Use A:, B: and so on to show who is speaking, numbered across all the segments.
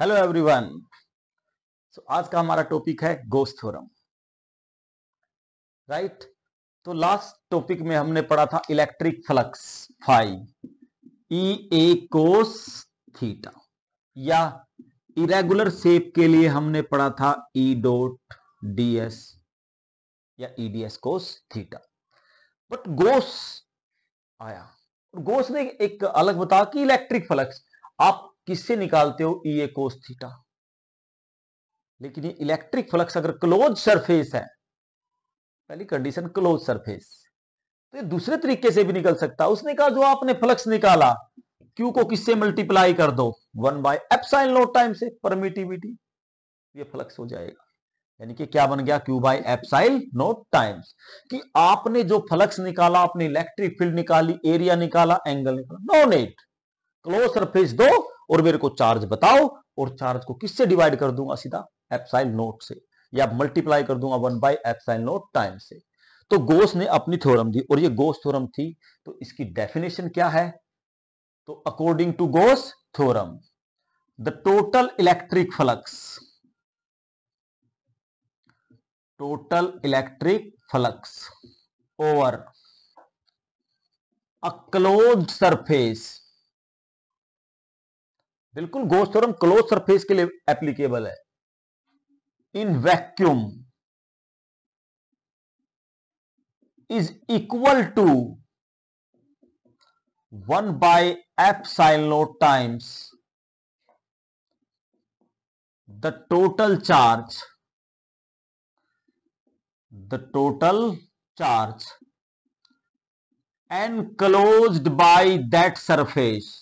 A: Hello everyone so आज का हमारा टॉपिक है गोस्ट थ्योरम राइट तो लास्ट टॉपिक में हमने पढ़ा था electric flux phi E A cos theta या इरेगुलर शेप के लिए हमने पढ़ा था ई डॉट डी एस या E d s cos theta but Gauss आया गोस ने एक अलग बताया कि इलेक्ट्रिक फ्लक्स आप किससे निकालते हो ई ए कोस थीटा लेकिन ये इलेक्ट्रिक फ्लक्स अगर क्लोज सरफेस है पहली कंडीशन क्लोज सरफेस तो ये दूसरे तरीके से भी निकल सकता उसने कहा जो आपने फ्लक्स निकाला क्यू को किससे मल्टीप्लाई कर दो one by epsilon naught time से परमिटिविटी ये फ्लक्स हो जाएगा यानी कि क्या बन गया Q by epsilon naught times कि आपने जो फ्लक्स निकाला आपने इलेक्ट्रिक फील्ड निकाली एरिया निकाला एंगल निकाला नो नेट क्लोज सरफेस दो और मेरे को चार्ज बताओ और चार्ज को किससे डिवाइड कर दूंगा सीधा एप्साइल नोट से या मल्टीप्लाई कर दूंगा one by epsilon naught time से तो गोस ने अपनी थ्योरम दी और ये गोस थ्योरम थी तो इसकी डेफिनेशन क्या है तो according to Gauss theorem the total electric flux total electric flux over a close surface बिल्कुल गोश क्लोज सरफेस के लिए एप्लीकेबल है in vacuum is equal to one by epsilon times total charge the total charge enclosed by that surface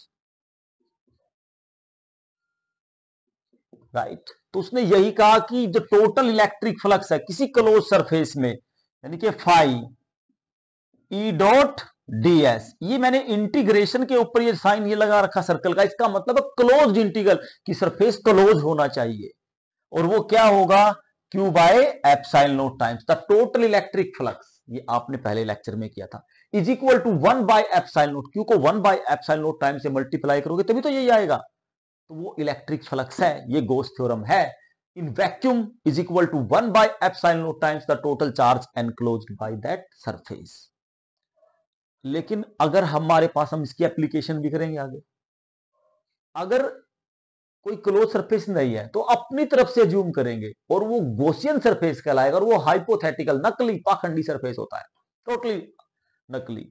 A: right तो उसने यही कहा कि जो टोटल इलेक्ट्रिक फ्लक्स है किसी क्लोज सरफेस में यानी कि phi E dot d s ये मैंने इंटीग्रेशन के ऊपर ये साइन ये लगा रखा सर्कल का इसका मतलब क्लोज इंटीग्रल की सरफेस क्लोज होना चाहिए और वो क्या होगा Q by epsilon naught times the total electric flux ये आपने पहले लेक्चर में किया था is equal to one by epsilon naught Q को one by epsilon naught time से मल्टीप्लाई करोगे तभी तो यही आएगा तो वो इलेक्ट्रिक फ्लक्स है ये गोस थ्योरम है in vacuum is equal to one by epsilon naught times the total charge enclosed by that लेकिन अगर हमारे पास हम इसकी एप्लीकेशन भी करेंगे आगे अगर कोई क्लोज सरफेस नहीं है तो अपनी तरफ से जूम करेंगे और वो गोसियन सरफेस कहलाएगा और वो हाइपोथेटिकल नकली पाखंडी सरफेस होता है टोटली नकली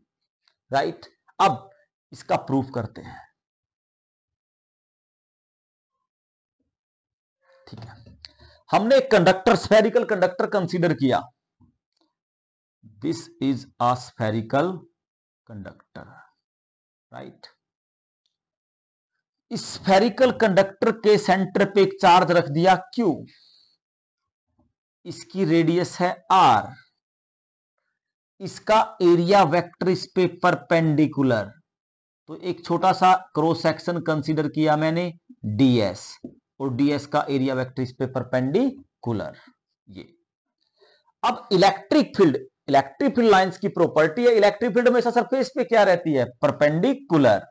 A: राइट अब इसका प्रूफ करते हैं ठीक है हमने कंडक्टर स्फेरिकल कंडक्टर कंसीडर किया this is a spherical conductor right spherical conductor के सेंटर पे एक चार्ज रख दिया क्यू इसकी रेडियस है आर इसका एरिया वेक्टर इस पे परपेंडिकुलर तो एक छोटा सा क्रॉस सेक्शन कंसीडर किया मैंने डीएस और डीएस का एरिया वेक्टर इस पे परपेंडिकुलर ये अब electric field electric field lines की प्रॉपर्टी है इलेक्ट्रिक फील्ड हमेशा सरफेस पे क्या रहती है परपेंडिकुलर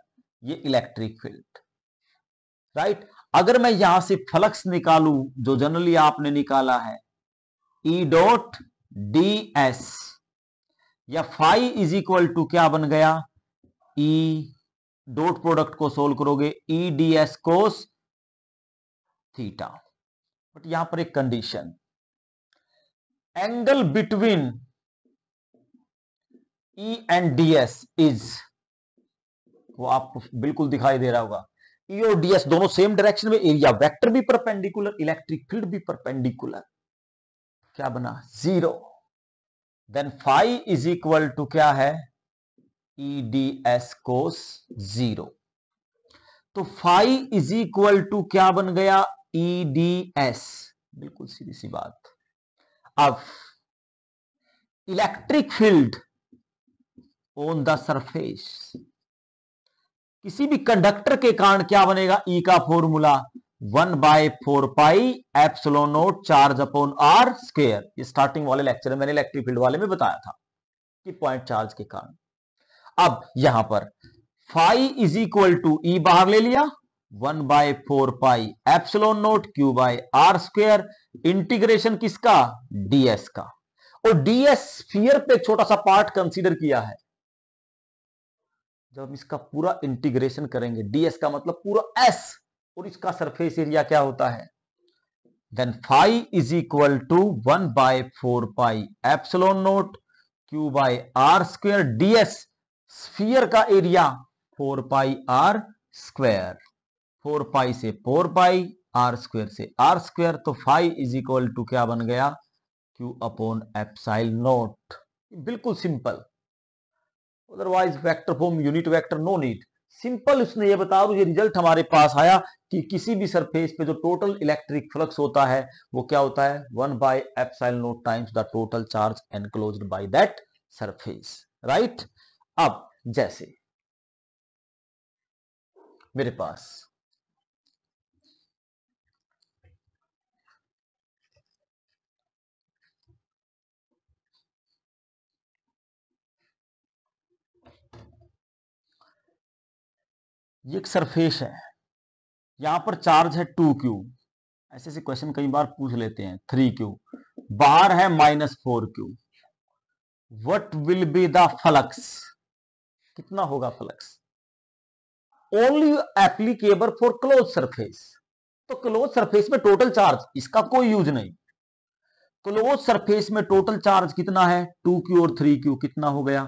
A: ये इलेक्ट्रिक फील्ड राइट अगर मैं यहां से फ्लक्स निकालू जो जनरली आपने निकाला है ई डॉट डी एस या फाइव इज इक्वल टू क्या बन गया ई डॉट प्रोडक्ट को सोल्व करोगे E d s cos theta but यहां पर एक condition angle between E and d s is वो आपको बिल्कुल दिखाई दे रहा होगा ई e और डीएस दोनों सेम डायरेक्शन में एरिया वेक्टर भी परपेंडिकुलर इलेक्ट्रिक फील्ड भी परपेंडिकुलर क्या बना zero then phi is equal to क्या है E d s cos zero तो फाइव इज इक्वल टू क्या बन गया ई डी एस बिल्कुल सीधी सी बात अब electric field on the surface किसी भी कंडक्टर के कारण क्या बनेगा ई e का formula one by four pi epsilon naught charge upon r square starting वाले लेक्चर में मैंने इलेक्ट्रिक फील्ड वाले में बताया था कि पॉइंट चार्ज के कारण अब यहां पर phi is equal to E बाहर ले लिया one by four pi epsilon naught Q by r square integration किसका डीएस का और डीएस फियर पे एक छोटा सा पार्ट कंसीडर किया है जब हम इसका पूरा इंटीग्रेशन करेंगे डीएस का मतलब पूरा एस और इसका सरफेस एरिया क्या होता है then phi is equal to one by four pi epsilon naught Q by r square d s sphere का area four pi r square four pi से फोर पाई आर स्क्वेयर से r square तो phi is equal to क्या बन गया Q upon epsilon naught बिल्कुल simple otherwise vector form unit vector no need simple उसने ये बता दो ये रिजल्ट हमारे पास आया कि किसी भी सरफेस पे जो टोटल इलेक्ट्रिक फ्लक्स होता है वो क्या होता है one by epsilon naught times the total charge enclose by that surface right अब जैसे मेरे पास ये एक सरफेस है यहां पर चार्ज है टू क्यू ऐसे ऐसे क्वेश्चन कई बार पूछ लेते हैं थ्री क्यू बाहर है minus four Q what will be the flux कितना होगा flux only applicable for close surface तो क्लोज सरफेस में टोटल चार्ज इसका कोई यूज नहीं क्लोज सरफेस में टोटल चार्ज कितना है टू क्यू और थ्री क्यू कितना हो गया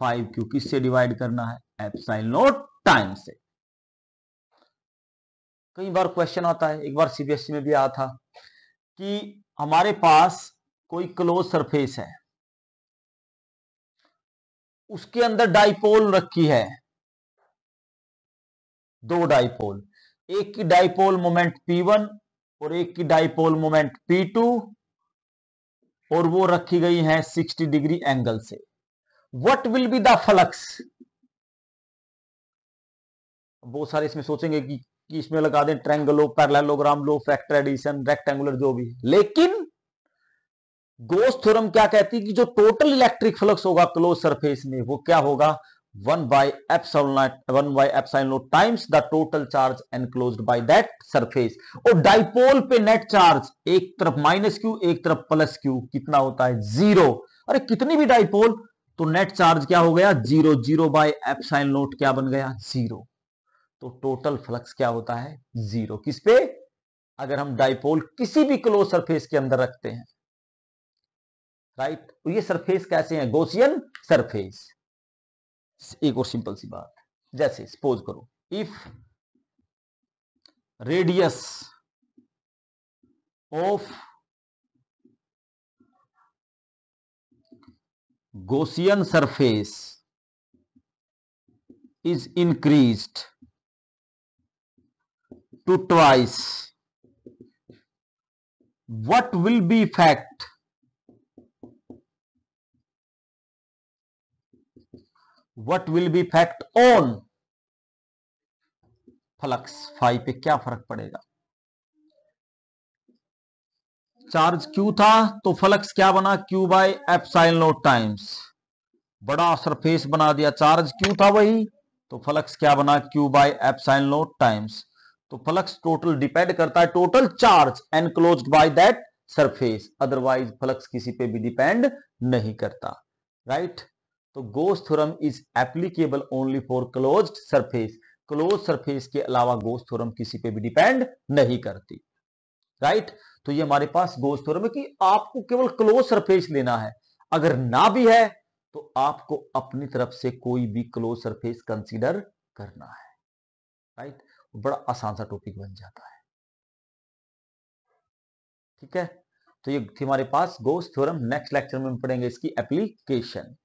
A: फाइव क्यू किससे डिवाइड करना है एप्साइल नोट टाइम से कई बार क्वेश्चन आता है एक बार सीबीएसई e में भी आया था कि हमारे पास कोई क्लोज सरफेस है उसके अंदर डाइपोल रखी है दो डाइपोल एक की डाइपोल मोमेंट P1 और एक की डाइपोल मोमेंट P2 और वो रखी गई है 60 डिग्री एंगल से what will be the flux बहुत सारे इसमें सोचेंगे कि इसमें लगा दें ट्रेंगलो पैरलोग्राम लो फ्रैक्टर एडिशन रेक्टेंगुलर जो भी लेकिन गोस थ्योरम क्या कहती है कि जो टोटल इलेक्ट्रिक फ्लक्स होगा क्लोज सरफेस में वो क्या होगा one by one by epsilon times the total charge enclose by that surface और डाइपोल पे नेट चार्ज एक तरफ माइनस क्यू एक तरफ प्लस क्यू कितना होता है जीरो अरे कितनी भी डाइपोल तो नेट चार्ज क्या हो गया zero zero by epsilon naught क्या बन गया जीरो तो टोटल फ्लक्स क्या होता है जीरो किस पे अगर हम डाइपोल किसी भी क्लोज सरफेस के अंदर रखते हैं राइट तो ये सरफेस कैसे हैं गोसियन सरफेस एक और सिंपल सी बात जैसे सपोज करो if radius of Gaussian surface is increased to twice what will be effect what will be effect on flux phi पे क्या फर्क पड़ेगा चार्ज क्यू था तो फ्लक्स क्या बना Q by epsilon naught times बड़ा सरफेस बना दिया चार्ज क्यू था वही तो फ्लक्स क्या बना Q by epsilon naught times तो फ्लक्स टोटल डिपेंड करता है total charge enclose by that surface otherwise flux किसी पे भी डिपेंड नहीं करता राइट right? तो Gauss theorem is applicable only for close surface close surface के अलावा गोस थ्योरम किसी पे भी डिपेंड नहीं करती राइट right? तो ये हमारे पास गोस थ्योरम है कि आपको केवल क्लोज सरफेस लेना है अगर ना भी है तो आपको अपनी तरफ से कोई भी क्लोज सरफेस कंसीडर करना है राइट right? बड़ा आसान सा टॉपिक बन जाता है ठीक है तो ये थी हमारे पास गोस थ्योरम नेक्स्ट लेक्चर में पढ़ेंगे इसकी एप्लीकेशन